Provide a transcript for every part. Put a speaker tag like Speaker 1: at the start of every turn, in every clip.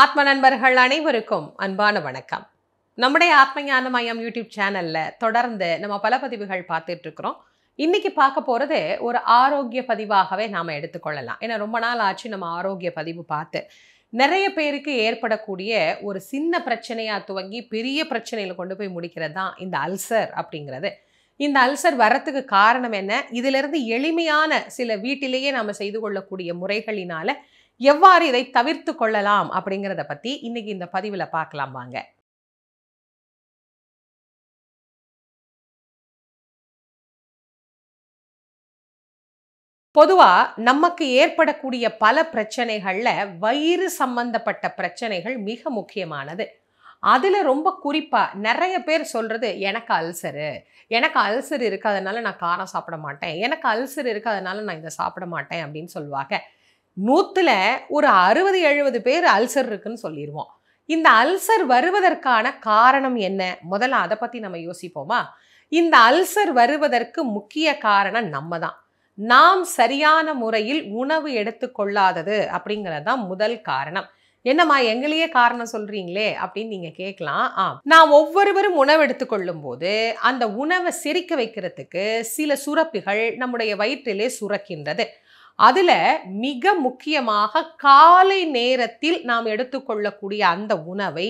Speaker 1: ஆத்ம நண்பர்கள் அனைவருக்கும் அன்பான வணக்கம் நம்முடைய ஆத்மஞான மயம் யூடியூப் சேனல்ல தொடர்ந்து நம்ம பல பதிவுகள் பார்த்துட்டு இருக்கிறோம் இன்னைக்கு பார்க்க போறது ஒரு ஆரோக்கிய பதிவாகவே நாம எடுத்துக்கொள்ளலாம் ஏன்னா ரொம்ப நாள் ஆச்சு நம்ம ஆரோக்கிய பதிவு பார்த்து நிறைய பேருக்கு ஏற்படக்கூடிய ஒரு சின்ன பிரச்சனையாக துவங்கி பெரிய பிரச்சனையில் கொண்டு போய் முடிக்கிறது தான் இந்த அல்சர் அப்படிங்கிறது இந்த அல்சர் வரத்துக்கு காரணம் என்ன இதிலிருந்து எளிமையான சில வீட்டிலேயே நாம் செய்து கொள்ளக்கூடிய முறைகளினால எவ்வாறு இதை தவிர்த்து கொள்ளலாம் அப்படிங்கிறத பற்றி இன்னைக்கு இந்த பதிவில் பார்க்கலாம் வாங்க பொதுவாக நமக்கு ஏற்படக்கூடிய பல பிரச்சனைகளில் வயிறு சம்பந்தப்பட்ட பிரச்சனைகள் மிக முக்கியமானது அதில் ரொம்ப குறிப்பாக நிறைய பேர் சொல்கிறது எனக்கு அல்சரு எனக்கு அல்சர் இருக்கு அதனால நான் காரம் சாப்பிட மாட்டேன் எனக்கு அல்சர் இருக்கு அதனால நான் இதை சாப்பிட மாட்டேன் அப்படின்னு சொல்லுவாங்க நூற்றுல ஒரு அறுபது எழுபது பேர் அல்சர் இருக்குன்னு சொல்லிடுவோம் இந்த அல்சர் வருவதற்கான காரணம் என்ன முதல்ல அதை பற்றி நம்ம யோசிப்போமா இந்த அல்சர் வருவதற்கு முக்கிய காரணம் நம்ம தான் நாம் சரியான முறையில் உணவு எடுத்துக்கொள்ளாதது அப்படிங்கிறது தான் முதல் காரணம் என்னம்மா எங்களையே காரணம் சொல்றீங்களே அப்படின்னு நீங்க கேட்கலாம் ஆ நான் ஒவ்வொருவரும் உணவு எடுத்துக்கொள்ளும் போது அந்த உணவை சிரிக்க வைக்கிறதுக்கு சில சுரப்பிகள் நம்முடைய வயிற்றிலே சுரக்கின்றது அதில் மிக முக்கியமாக காலை நேரத்தில் நாம் எடுத்துக்கொள்ளக்கூடிய அந்த உணவை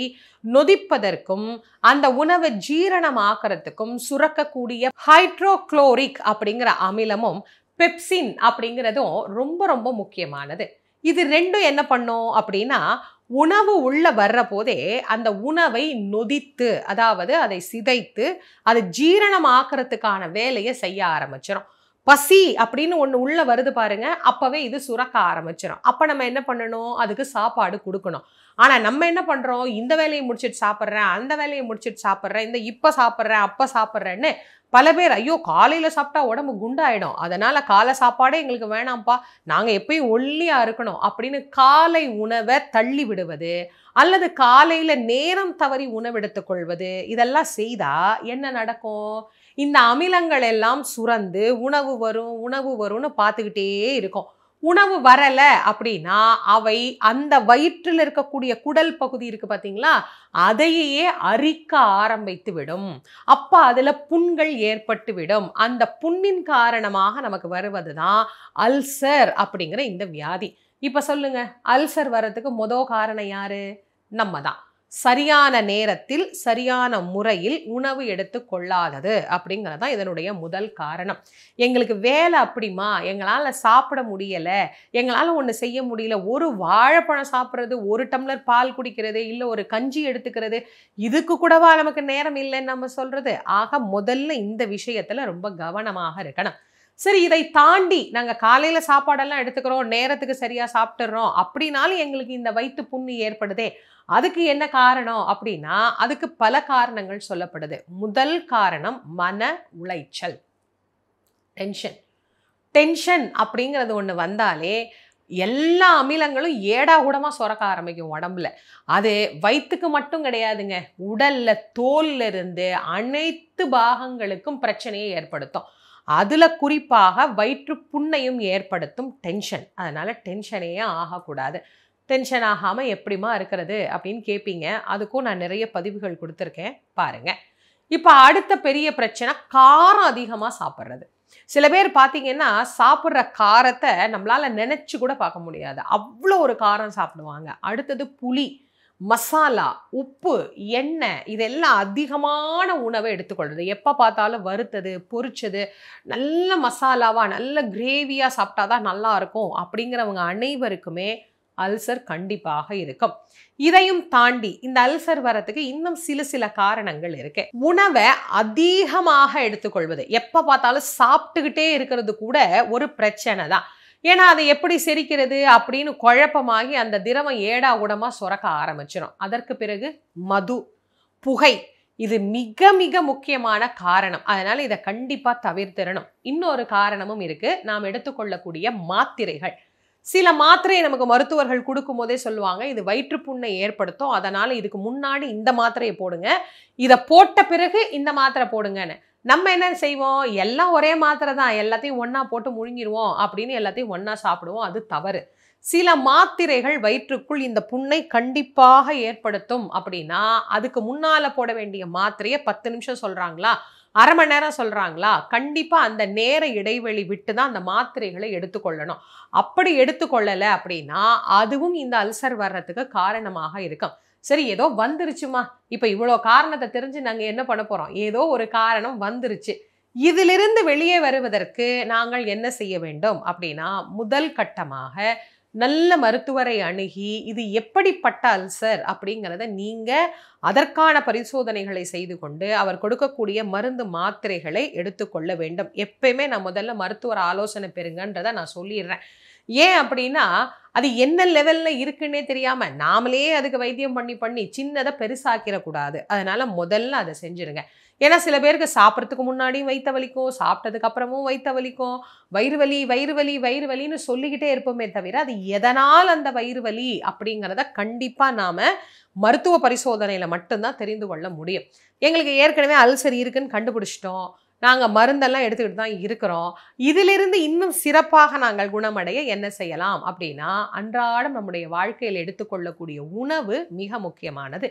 Speaker 1: நொதிப்பதற்கும் அந்த உணவை ஜீரணமாக்குறதுக்கும் சுரக்கக்கூடிய ஹைட்ரோக்ளோரிக் அப்படிங்கிற அமிலமும் பெப்சின் அப்படிங்கிறதும் ரொம்ப ரொம்ப முக்கியமானது இது ரெண்டும் என்ன பண்ணும் அப்படின்னா உணவு உள்ளே வர்ற போதே அந்த உணவை நொதித்து அதாவது அதை சிதைத்து அதை ஜீரணமாக்குறதுக்கான வேலையை செய்ய ஆரம்பிச்சிடும் பசி அப்படின்னு ஒன்று உள்ளே வருது பாருங்க அப்போவே இது சுரக்க ஆரம்பிச்சிடும் அப்போ நம்ம என்ன பண்ணணும் அதுக்கு சாப்பாடு கொடுக்கணும் ஆனால் நம்ம என்ன பண்ணுறோம் இந்த வேலையை முடிச்சுட்டு சாப்பிட்றேன் அந்த வேலையை முடிச்சுட்டு சாப்பிட்றேன் இந்த இப்போ சாப்பிட்றேன் அப்போ சாப்பிட்றேன்னு பல பேர் ஐயோ காலையில் சாப்பிட்டா உடம்பு குண்டாயிடும் அதனால் காலை சாப்பாடே எங்களுக்கு வேணாம்ப்பா நாங்கள் எப்பயும் ஒல்லியாக இருக்கணும் அப்படின்னு காலை உணவை தள்ளி விடுவது அல்லது காலையில் நேரம் தவறி உணவெடுத்துக்கொள்வது இதெல்லாம் செய்தால் என்ன நடக்கும் இந்த அமிலங்கள் எல்லாம் சுரந்து உணவு வரும் உணவு வரும்னு பார்த்துக்கிட்டே இருக்கும் உணவு வரலை அப்படின்னா அவை அந்த வயிற்றில் இருக்கக்கூடிய குடல் பகுதி இருக்கு பார்த்தீங்களா அதையே அரிக்க ஆரம்பித்து விடும் அப்போ அதில் புண்கள் ஏற்பட்டு விடும் அந்த புண்ணின் காரணமாக நமக்கு வருவது தான் அல்சர் அப்படிங்கிற இந்த வியாதி இப்போ சொல்லுங்க அல்சர் வர்றதுக்கு மொதல் காரணம் யாரு நம்ம தான் சரியான நேரத்தில் சரியான முறையில் உணவு எடுத்து கொள்ளாதது அப்படிங்கிறது தான் இதனுடைய முதல் காரணம் எங்களுக்கு வேலை அப்படிமா எங்களால் சாப்பிட முடியலை எங்களால் ஒன்று செய்ய முடியல ஒரு வாழைப்பழம் சாப்பிட்றது ஒரு டம்ளர் பால் குடிக்கிறது இல்லை ஒரு கஞ்சி எடுத்துக்கிறது இதுக்கு கூடவா நமக்கு நேரம் இல்லைன்னு நம்ம சொல்கிறது ஆக முதல்ல இந்த விஷயத்தில் ரொம்ப கவனமாக இருக்கணும் சரி இதை தாண்டி நாங்கள் காலையில் சாப்பாடெல்லாம் எடுத்துக்கிறோம் நேரத்துக்கு சரியாக சாப்பிட்டுறோம் அப்படின்னாலும் எங்களுக்கு இந்த வயிற்று புண்ணு ஏற்படுதே அதுக்கு என்ன காரணம் அப்படின்னா அதுக்கு பல காரணங்கள் சொல்லப்படுது முதல் காரணம் மன உளைச்சல் டென்ஷன் டென்ஷன் அப்படிங்கிறது ஒன்று வந்தாலே எல்லா அமிலங்களும் ஏடா கூடமாக சுரக்க ஆரம்பிக்கும் உடம்புல அது வயிற்றுக்கு மட்டும் கிடையாதுங்க உடலில் தோல்லிருந்து அனைத்து பாகங்களுக்கும் பிரச்சனையை ஏற்படுத்தும் அதில் குறிப்பாக வயிற்று புண்ணையும் ஏற்படுத்தும் டென்ஷன் அதனால் டென்ஷனே ஆகக்கூடாது டென்ஷன் ஆகாமல் எப்படிமா இருக்கிறது அப்படின்னு கேட்பீங்க அதுக்கும் நான் நிறைய பதிவுகள் கொடுத்துருக்கேன் பாருங்கள் இப்போ அடுத்த பெரிய பிரச்சனை காரம் அதிகமாக சாப்பிட்றது சில பேர் பார்த்தீங்கன்னா சாப்பிட்ற காரத்தை நம்மளால் நினச்சி கூட பார்க்க முடியாது அவ்வளோ ஒரு காரம் சாப்பிடுவாங்க அடுத்தது புளி மசாலா உப்பு எண்ணெய் இதெல்லாம் அதிகமான உணவை எடுத்துக்கொள்வது எப்போ பார்த்தாலும் வறுத்தது பொறிச்சது நல்ல மசாலாவாக நல்ல கிரேவியாக சாப்பிட்டா தான் நல்லாயிருக்கும் அப்படிங்கிறவங்க அனைவருக்குமே அல்சர் கண்டிப்பாக இருக்கும் இதையும் தாண்டி இந்த அல்சர் வரத்துக்கு இன்னும் சில சில காரணங்கள் இருக்கு உணவை அதிகமாக எடுத்துக்கொள்வது எப்போ பார்த்தாலும் சாப்பிட்டுக்கிட்டே இருக்கிறது கூட ஒரு பிரச்சனை தான் ஏன்னா அதை எப்படி செரிக்கிறது அப்படின்னு குழப்பமாகி அந்த திரவம் ஏடா உடமாக சுரக்க ஆரம்பிச்சிடும் அதற்கு பிறகு மது புகை இது மிக மிக முக்கியமான காரணம் அதனால் இதை கண்டிப்பாக தவிர்த்திடணும் இன்னொரு காரணமும் இருக்குது நாம் எடுத்துக்கொள்ளக்கூடிய மாத்திரைகள் சில மாத்திரையை நமக்கு மருத்துவர்கள் கொடுக்கும் போதே சொல்லுவாங்க இது வயிற்றுப்புண்ணை ஏற்படுத்தும் அதனால் இதுக்கு முன்னாடி இந்த மாத்திரையை போடுங்க இதை போட்ட பிறகு இந்த மாத்திரை போடுங்கன்னு நம்ம என்ன செய்வோம் எல்லாம் ஒரே மாத்திரை தான் எல்லாத்தையும் ஒன்றா போட்டு முழுங்கிடுவோம் அப்படின்னு எல்லாத்தையும் ஒன்றா சாப்பிடுவோம் அது தவறு சில மாத்திரைகள் வயிற்றுக்குள் இந்த புண்ணை கண்டிப்பாக ஏற்படுத்தும் அப்படின்னா அதுக்கு முன்னால் போட வேண்டிய மாத்திரையை பத்து நிமிஷம் சொல்கிறாங்களா அரை மணி நேரம் சொல்கிறாங்களா கண்டிப்பாக அந்த நேர இடைவெளி விட்டு தான் அந்த மாத்திரைகளை எடுத்துக்கொள்ளணும் அப்படி எடுத்துக்கொள்ளலை அப்படின்னா அதுவும் இந்த அல்சர் வர்றதுக்கு காரணமாக இருக்கும் சரி ஏதோ வந்துருச்சுமா இப்போ இவ்வளோ காரணத்தை தெரிஞ்சு நாங்கள் என்ன பண்ண போகிறோம் ஏதோ ஒரு காரணம் வந்துருச்சு இதிலிருந்து வெளியே வருவதற்கு நாங்கள் என்ன செய்ய வேண்டும் அப்படின்னா முதல் கட்டமாக நல்ல மருத்துவரை அணுகி இது எப்படிப்பட்ட அல்சர் அப்படிங்கிறத நீங்கள் அதற்கான பரிசோதனைகளை செய்து கொண்டு அவர் கொடுக்கக்கூடிய மருந்து மாத்திரைகளை எடுத்துக்கொள்ள வேண்டும் எப்பயுமே நான் முதல்ல மருத்துவர் ஆலோசனை பெறுங்கன்றதை நான் சொல்லிடுறேன் ஏன் அப்படின்னா அது என்ன லெவலில் இருக்குன்னே தெரியாமல் நாமளே அதுக்கு வைத்தியம் பண்ணி பண்ணி சின்னதை பெருசாக்கிடக்கூடாது அதனால் முதல்ல அதை செஞ்சுருங்க ஏன்னா சில பேருக்கு சாப்பிட்றதுக்கு முன்னாடியும் வைத்த வலிக்கும் சாப்பிட்டதுக்கு அப்புறமும் வயிற்ற வலிக்கும் வயிறு வலி வயிறு வலி வயிறு வலின்னு சொல்லிக்கிட்டே இருப்போமே தவிர அது எதனால் அந்த வயிறு வலி அப்படிங்கிறத கண்டிப்பாக நாம் மருத்துவ பரிசோதனையில் மட்டும்தான் தெரிந்து கொள்ள முடியும் எங்களுக்கு ஏற்கனவே அல்சரி இருக்குன்னு கண்டுபிடிச்சிட்டோம் நாங்கள் மருந்தெல்லாம் எடுத்துக்கிட்டு தான் இருக்கிறோம் இதிலிருந்து இன்னும் சிறப்பாக நாங்கள் குணமடைய என்ன செய்யலாம் அப்படின்னா அன்றாடம் நம்முடைய வாழ்க்கையில் எடுத்துக்கொள்ளக்கூடிய உணவு மிக முக்கியமானது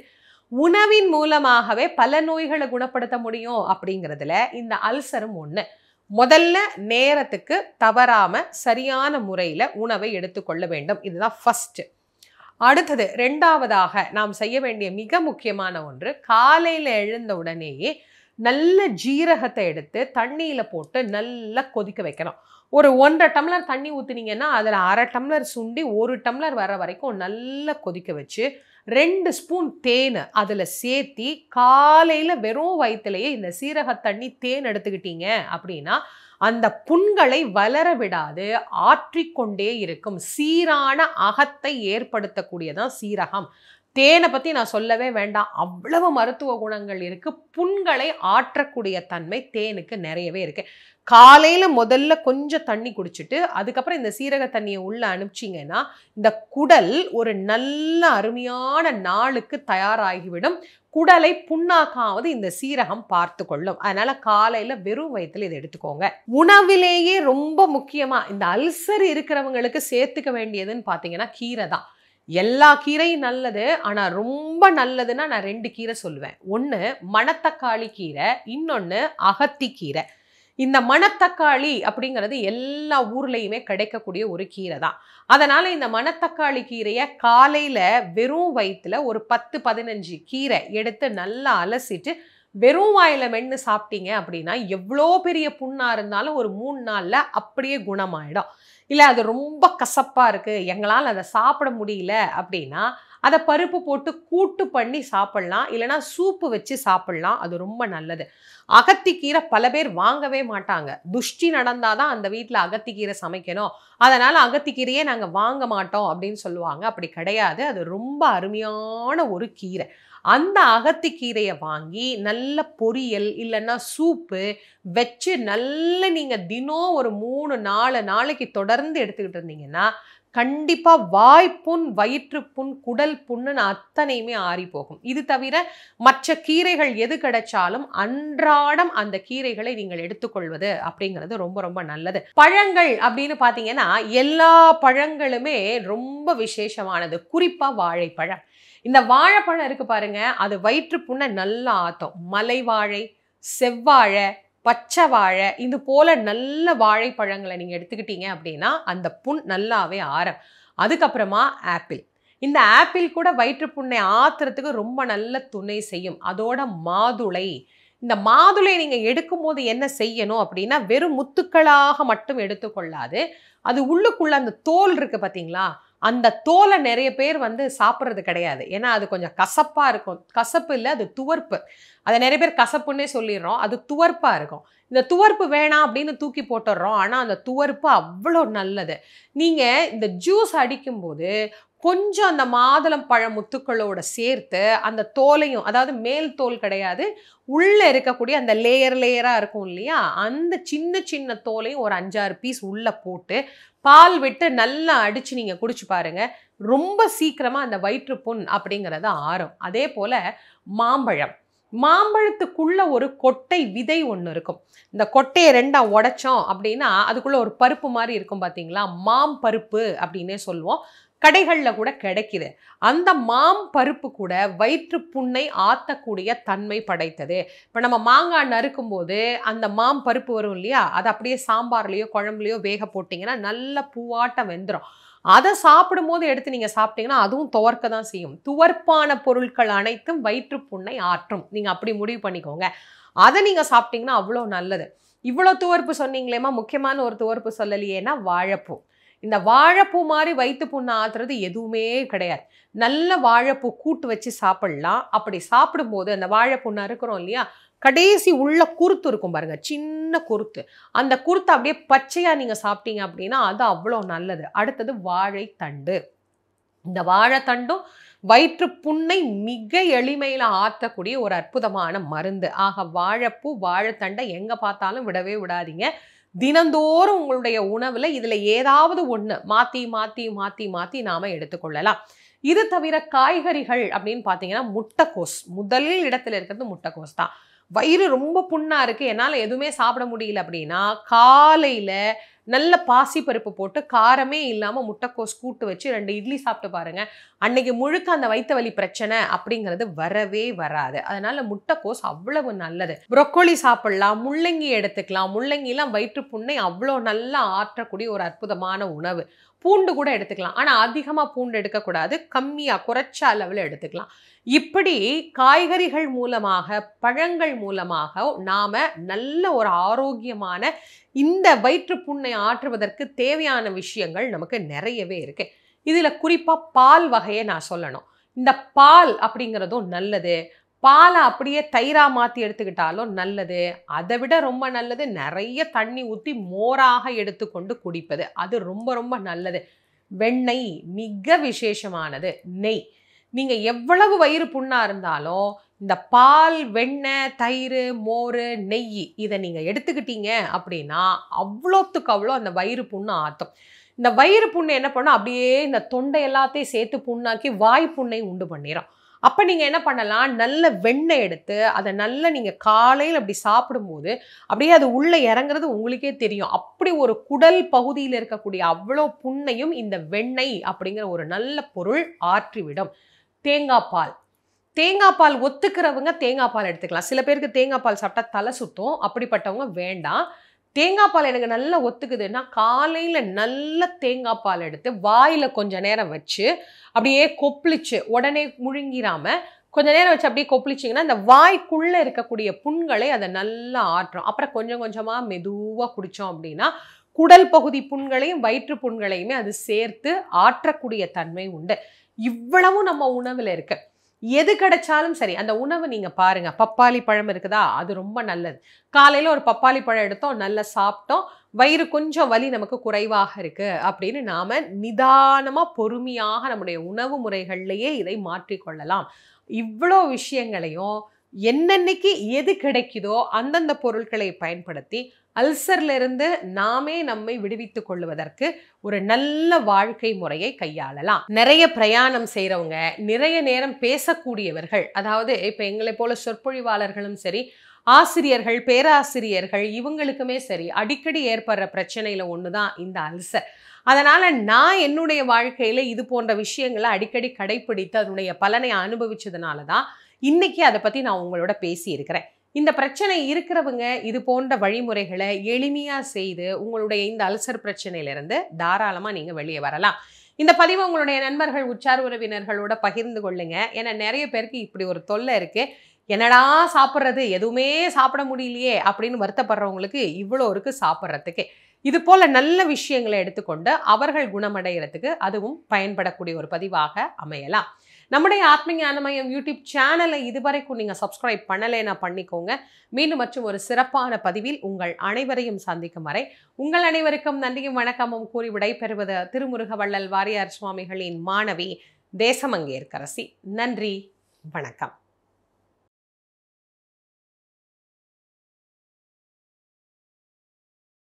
Speaker 1: உணவின் மூலமாகவே பல நோய்களை குணப்படுத்த முடியும் அப்படிங்கிறதுல இந்த அல்சரும் ஒன்று முதல்ல நேரத்துக்கு தவறாமல் சரியான முறையில் உணவை எடுத்துக்கொள்ள வேண்டும் இதுதான் ஃபஸ்ட்டு அடுத்தது ரெண்டாவதாக நாம் செய்ய வேண்டிய மிக முக்கியமான ஒன்று காலையில் எழுந்த உடனேயே நல்ல ஜீரகத்தை எடுத்து தண்ணியில் போட்டு நல்லா கொதிக்க வைக்கணும் ஒரு ஒன்றரை டம்ளர் தண்ணி ஊற்றுனீங்கன்னா அதில் அரை டம்ளர் சுண்டி ஒரு டம்ளர் வர வரைக்கும் நல்லா கொதிக்க வச்சு ரெண்டு ஸ்பூன் தேன் அதில் சேர்த்தி காலையில் வெறும் வயிற்றுலையே இந்த சீரக தண்ணி தேன் எடுத்துக்கிட்டீங்க அப்படின்னா அந்த புண்களை வளர விடாது ஆற்றிக்கொண்டே இருக்கும் சீரான அகத்தை ஏற்படுத்தக்கூடியதான் சீரகம் தேனை பற்றி நான் சொல்லவே வேண்டாம் அவ்வளவு மருத்துவ குணங்கள் இருக்குது புண்களை ஆற்றக்கூடிய தன்மை தேனுக்கு நிறையவே இருக்குது காலையில் முதல்ல கொஞ்சம் தண்ணி குடிச்சிட்டு அதுக்கப்புறம் இந்த சீரக தண்ணியை உள்ளே அனுப்பிச்சிங்கன்னா இந்த குடல் ஒரு நல்ல அருமையான நாளுக்கு தயாராகிவிடும் குடலை புண்ணாக்காவது இந்த சீரகம் பார்த்து கொள்ளும் அதனால் காலையில் வெறும் வயிற்றுல இதை எடுத்துக்கோங்க உணவிலேயே ரொம்ப முக்கியமாக இந்த அல்சர் இருக்கிறவங்களுக்கு சேர்த்துக்க வேண்டியதுன்னு பார்த்தீங்கன்னா கீரை தான் எல்லா கீரையும் நல்லது ஆனால் ரொம்ப நல்லதுன்னா நான் ரெண்டு கீரை சொல்லுவேன் ஒன்று மணத்தக்காளி கீரை இன்னொன்று அகத்தி கீரை இந்த மணத்தக்காளி அப்படிங்கிறது எல்லா ஊர்லேயுமே கிடைக்கக்கூடிய ஒரு கீரை தான் அதனால் இந்த மணத்தக்காளி கீரையை காலையில் வெறும் வயிற்றில் ஒரு பத்து பதினஞ்சு கீரை எடுத்து நல்லா அலசிட்டு வெறும் வாயில் மென்று சாப்பிட்டீங்க அப்படின்னா எவ்வளோ பெரிய புண்ணாக இருந்தாலும் ஒரு மூணு நாளில் அப்படியே குணமாயிடும் இல்லை அது ரொம்ப கசப்பாக இருக்குது எங்களால் அதை சாப்பிட முடியல அப்படின்னா அதை பருப்பு போட்டு கூட்டு பண்ணி சாப்பிட்லாம் இல்லைனா சூப்பு வச்சு சாப்பிட்லாம் அது ரொம்ப நல்லது அகத்திக்கீரை பல பேர் வாங்கவே மாட்டாங்க துஷ்டி நடந்தால் தான் அந்த வீட்டில் அகத்திக்கீரை சமைக்கணும் அதனால் அகத்திக்கீரையே நாங்கள் வாங்க மாட்டோம் அப்படின்னு சொல்லுவாங்க அப்படி கிடையாது அது ரொம்ப அருமையான ஒரு கீரை அந்த அகத்திக்கீரையை வாங்கி நல்ல பொரியல் இல்லைன்னா சூப்பு வச்சு நல்ல நீங்கள் தினம் ஒரு மூணு நாலு நாளைக்கு தொடர்ந்து எடுத்துக்கிட்டு இருந்தீங்கன்னா கண்டிப்பாக வாய்ப்புண் வயிற்றுப்புண் குடல் புண்ணுன்னு அத்தனையுமே ஆறி போகும் இது தவிர மற்ற கீரைகள் எது கிடைச்சாலும் அன்றாடம் அந்த கீரைகளை நீங்கள் எடுத்துக்கொள்வது அப்படிங்கிறது ரொம்ப ரொம்ப நல்லது பழங்கள் அப்படின்னு பார்த்தீங்கன்னா எல்லா பழங்களுமே ரொம்ப விசேஷமானது குறிப்பாக வாழைப்பழம் இந்த வாழைப்பழம் இருக்கு பாருங்க அது வயிற்றுப்புண்ணை நல்லா மலை வாழை செவ்வாழை பச்சை வாழை இது போல் நல்ல வாழைப்பழங்களை நீங்கள் எடுத்துக்கிட்டீங்க அப்படின்னா அந்த புண் நல்லாவே ஆரம் அதுக்கப்புறமா ஆப்பிள் இந்த ஆப்பிள் கூட வயிற்றுப்புண்ணை ஆத்துறதுக்கு ரொம்ப நல்ல துணை செய்யும் அதோட மாதுளை இந்த மாதுளை நீங்கள் எடுக்கும்போது என்ன செய்யணும் அப்படின்னா வெறும் முத்துக்களாக மட்டும் எடுத்துக்கொள்ளாது அது உள்ளுக்குள்ள அந்த தோல் இருக்குது பார்த்தீங்களா அந்த தோலை நிறைய பேர் வந்து சாப்பிட்றது கிடையாது ஏன்னா அது கொஞ்சம் கசப்பாக இருக்கும் கசப்பு இல்லை அது துவர்ப்பு அதை நிறைய பேர் கசப்புன்னே சொல்லிடுறோம் அது துவர்ப்பாக இருக்கும் இந்த துவர்ப்பு வேணாம் அப்படின்னு தூக்கி போட்டுடுறோம் ஆனால் அந்த துவர்ப்பு அவ்வளோ நல்லது நீங்கள் இந்த ஜூஸ் அடிக்கும்போது கொஞ்சம் அந்த மாதுளம் பழ முத்துக்களோட சேர்த்து அந்த தோலையும் அதாவது மேல் தோல் கிடையாது உள்ளே இருக்கக்கூடிய அந்த லேயர் லேயராக இருக்கும் இல்லையா அந்த சின்ன சின்ன தோலையும் ஒரு அஞ்சாறு பீஸ் உள்ளே போட்டு பால் விட்டு நல்லா அடித்து நீங்கள் குடிச்சு பாருங்கள் ரொம்ப சீக்கிரமாக அந்த வயிற்றுப்புண் அப்படிங்கிறது ஆறும் அதே போல் மாம்பழம் மாம்பழத்துக்குள்ள ஒரு கொட்டை விதை ஒன்று இருக்கும் இந்த கொட்டையை ரெண்டா உடைச்சோம் அப்படின்னா அதுக்குள்ள ஒரு பருப்பு மாதிரி இருக்கும் பார்த்தீங்களா மாம்பருப்பு அப்படின்னே சொல்லுவோம் கடைகளில் கூட கிடைக்குது அந்த மாம் பருப்பு கூட வயிற்று புண்ணை ஆற்றக்கூடிய தன்மை படைத்தது இப்போ நம்ம மாங்காய் நறுக்கும் போது அந்த மாம் பருப்பு வரும் இல்லையா அதை அப்படியே சாம்பார்லேயோ குழம்புலையோ வேக போட்டிங்கன்னா நல்ல பூவாட்டம் வெந்துடும் அதை சாப்பிடும்போது எடுத்து நீங்கள் சாப்பிட்டீங்கன்னா அதுவும் துவர்க்க தான் செய்யும் துவர்ப்பான பொருட்கள் அனைத்தும் வயிற்று புண்ணை ஆற்றும் நீங்கள் அப்படி முடிவு பண்ணிக்கோங்க அதை நீங்கள் சாப்பிட்டீங்கன்னா அவ்வளோ நல்லது இவ்வளோ துவர்ப்பு சொன்னீங்களேம்மா முக்கியமான ஒரு துவர்ப்பு சொல்லலையேன்னா வாழைப்பூ இந்த வாழைப்பூ மாதிரி வைத்து புண்ணு ஆத்துறது எதுவுமே கிடையாது நல்ல வாழைப்பூ கூட்டு வச்சு சாப்பிடலாம் அப்படி சாப்பிடும்போது அந்த வாழைப்பூண்ணா இருக்கிறோம் இல்லையா கடைசி உள்ள குருத்து இருக்கும் பாருங்க சின்ன குருத்து அந்த குருத்து அப்படியே பச்சையாக நீங்கள் சாப்பிட்டீங்க அப்படின்னா அது அவ்வளோ நல்லது அடுத்தது வாழைத்தண்டு இந்த வாழைத்தண்டும் வயிற்று புண்ணை மிக எளிமையில் ஆற்றக்கூடிய ஒரு அற்புதமான மருந்து ஆக வாழைப்பூ வாழைத்தண்டை எங்கே பார்த்தாலும் விடவே விடாதீங்க தினந்தோறும் உங்களுடைய உணவில் இதில் ஏதாவது ஒன்று மாற்றி மாற்றி மாற்றி மாற்றி நாம் எடுத்துக்கொள்ளலாம் இது தவிர காய்கறிகள் அப்படின்னு பார்த்தீங்கன்னா முட்டைக்கோஸ் முதல் இடத்துல இருக்கிறது முட்டைக்கோஸ் தான் வயிறு ரொம்ப புண்ணாக இருக்குது என்னால் எதுவுமே சாப்பிட முடியல அப்படின்னா காலையில் நல்ல பாசி பருப்பு போட்டு காரமே இல்லாமல் முட்டைக்கோஸ் கூட்டு வச்சு ரெண்டு இட்லி சாப்பிட்டு பாருங்கள் அன்னைக்கு முழுக்க அந்த வயிற்று வலி பிரச்சனை அப்படிங்கிறது வரவே வராது அதனால் முட்டைக்கோஸ் அவ்வளவு நல்லது ப்ரொக்கோலி சாப்பிட்லாம் முள்ளங்கி எடுத்துக்கலாம் முள்ளங்கிலாம் வயிற்று புண்ணை அவ்வளோ நல்லா ஆற்றக்கூடிய ஒரு அற்புதமான உணவு பூண்டு கூட எடுத்துக்கலாம் ஆனால் அதிகமாக பூண்டு எடுக்கக்கூடாது கம்மியாக குறைச்ச அளவில் எடுத்துக்கலாம் இப்படி காய்கறிகள் மூலமாக பழங்கள் மூலமாக நாம் நல்ல ஒரு ஆரோக்கியமான இந்த வயிற்றுப்புண்ணை ஆற்றுவதற்கு தேவையான விஷயங்கள் நமக்கு நிறையவே இருக்கு இதில் குறிப்பாக பால் வகையை நான் சொல்லணும் இந்த பால் அப்படிங்கிறதும் நல்லது பாலை அப்படியே தயிராக மாற்றி எடுத்துக்கிட்டாலும் நல்லது அதை விட ரொம்ப நல்லது நிறைய தண்ணி ஊற்றி மோராக எடுத்துக்கொண்டு குடிப்பது அது ரொம்ப ரொம்ப நல்லது வெண்ணெய் மிக விசேஷமானது நெய் நீங்கள் எவ்வளவு வயிறு புண்ணாக இருந்தாலும் இந்த பால் வெண்ணெய் தயிர் மோர் நெய் இதை நீங்கள் எடுத்துக்கிட்டீங்க அப்படின்னா அவ்வளோத்துக்கு அவ்வளோ அந்த வயிறு புண்ணு ஆற்றும் இந்த வயிறு புண்ணு என்ன பண்ணும் அப்படியே இந்த தொண்டை எல்லாத்தையும் சேர்த்து புண்ணாக்கி வாய் புண்ணை உண்டு பண்ணிடும் அப்போ நீங்கள் என்ன பண்ணலாம் நல்ல வெண்ணெய் எடுத்து அதை நல்லா நீங்கள் காலையில் அப்படி சாப்பிடும்போது அப்படியே அது உள்ளே இறங்குறது உங்களுக்கே தெரியும் அப்படி ஒரு குடல் பகுதியில் இருக்கக்கூடிய அவ்வளோ புண்ணையும் இந்த வெண்ணெய் அப்படிங்கிற ஒரு நல்ல பொருள் ஆற்றிவிடும் தேங்காய் பால் தேங்காய் பால் ஒத்துக்கிறவங்க தேங்காய் பால் எடுத்துக்கலாம் சில பேருக்கு தேங்காய் பால் சாப்பிட்டா தலை சுத்தும் அப்படிப்பட்டவங்க வேண்டாம் தேங்காய் பால் எனக்கு நல்லா ஒத்துக்குதுன்னா காலையில் நல்ல தேங்காய் பால் எடுத்து வாயில் கொஞ்சம் நேரம் வச்சு அப்படியே கொப்பளிச்சு உடனே முழுங்கிராமல் கொஞ்சம் நேரம் வச்சு அப்படியே கொப்பளிச்சிங்கன்னா அந்த வாய்க்குள்ளே இருக்கக்கூடிய புண்களை அதை நல்லா ஆற்றும் அப்புறம் கொஞ்சம் கொஞ்சமாக மெதுவாக குடித்தோம் அப்படின்னா குடல் பகுதி புண்களையும் வயிற்று புண்களையுமே அது சேர்த்து ஆற்றக்கூடிய தன்மை உண்டு இவ்வளவும் நம்ம உணவில் இருக்குது எது கிடைச்சாலும் சரி அந்த உணவு நீங்கள் பாருங்கள் பப்பாளி பழம் இருக்குதா அது ரொம்ப நல்லது காலையில் ஒரு பப்பாளி பழம் எடுத்தோம் நல்லா சாப்பிட்டோம் வயிறு கொஞ்சம் வலி நமக்கு குறைவாக இருக்குது அப்படின்னு நாம் நிதானமாக பொறுமையாக நம்முடைய உணவு முறைகள்லையே இதை மாற்றிக்கொள்ளலாம் இவ்வளோ விஷயங்களையும் என்னென்னைக்கு எது கிடைக்குதோ அந்தந்த பொருட்களை பயன்படுத்தி இருந்து நாமே நம்மை விடுவித்துக் கொள்வதற்கு ஒரு நல்ல வாழ்க்கை முறையை கையாளலாம் நிறைய பிரயாணம் செய்கிறவங்க நிறைய நேரம் பேசக்கூடியவர்கள் அதாவது இப்போ எங்களை போல சொற்பொழிவாளர்களும் சரி ஆசிரியர்கள் பேராசிரியர்கள் இவங்களுக்குமே சரி அடிக்கடி ஏற்படுற பிரச்சனையில் ஒன்று தான் இந்த அல்சர் அதனால் நான் என்னுடைய வாழ்க்கையில் இது போன்ற விஷயங்களை அடிக்கடி கடைப்பிடித்து அதனுடைய பலனை அனுபவித்ததுனால தான் இன்றைக்கி அதை பற்றி நான் உங்களோட பேசியிருக்கிறேன் இந்த பிரச்சனை இருக்கிறவங்க இது போன்ற வழிமுறைகளை எளிமையாக செய்து உங்களுடைய இந்த அல்சர் பிரச்சனையிலேருந்து தாராளமாக நீங்கள் வெளியே வரலாம் இந்த பதிவு உங்களுடைய நண்பர்கள் உற்றார் உறவினர்களோட பகிர்ந்து கொள்ளுங்க ஏன்னா நிறைய பேருக்கு இப்படி ஒரு தொல்லை இருக்குது என்னடா சாப்பிட்றது எதுவுமே சாப்பிட முடியலையே அப்படின்னு வருத்தப்படுறவங்களுக்கு இவ்வளோ இருக்குது சாப்பிட்றதுக்கு இது போல நல்ல விஷயங்களை எடுத்துக்கொண்டு அவர்கள் குணமடைகிறதுக்கு அதுவும் பயன்படக்கூடிய ஒரு பதிவாக அமையலாம் நம்முடைய ஆத்ம ஞானமயம் யூடியூப் சேனலை இதுவரைக்கும் நீங்கள் சப்ஸ்கிரைப் பண்ணலைன்னா பண்ணிக்கோங்க மீண்டும் மற்றும் ஒரு சிறப்பான பதிவில் உங்கள் அனைவரையும் சந்திக்கும் வரை உங்கள் அனைவருக்கும் நன்றியும் வணக்கமும் கூறி விடைபெறுவது திருமுருக வள்ளல் வாரியார் சுவாமிகளின் மாணவி தேசமங்கேற்கரசி நன்றி வணக்கம்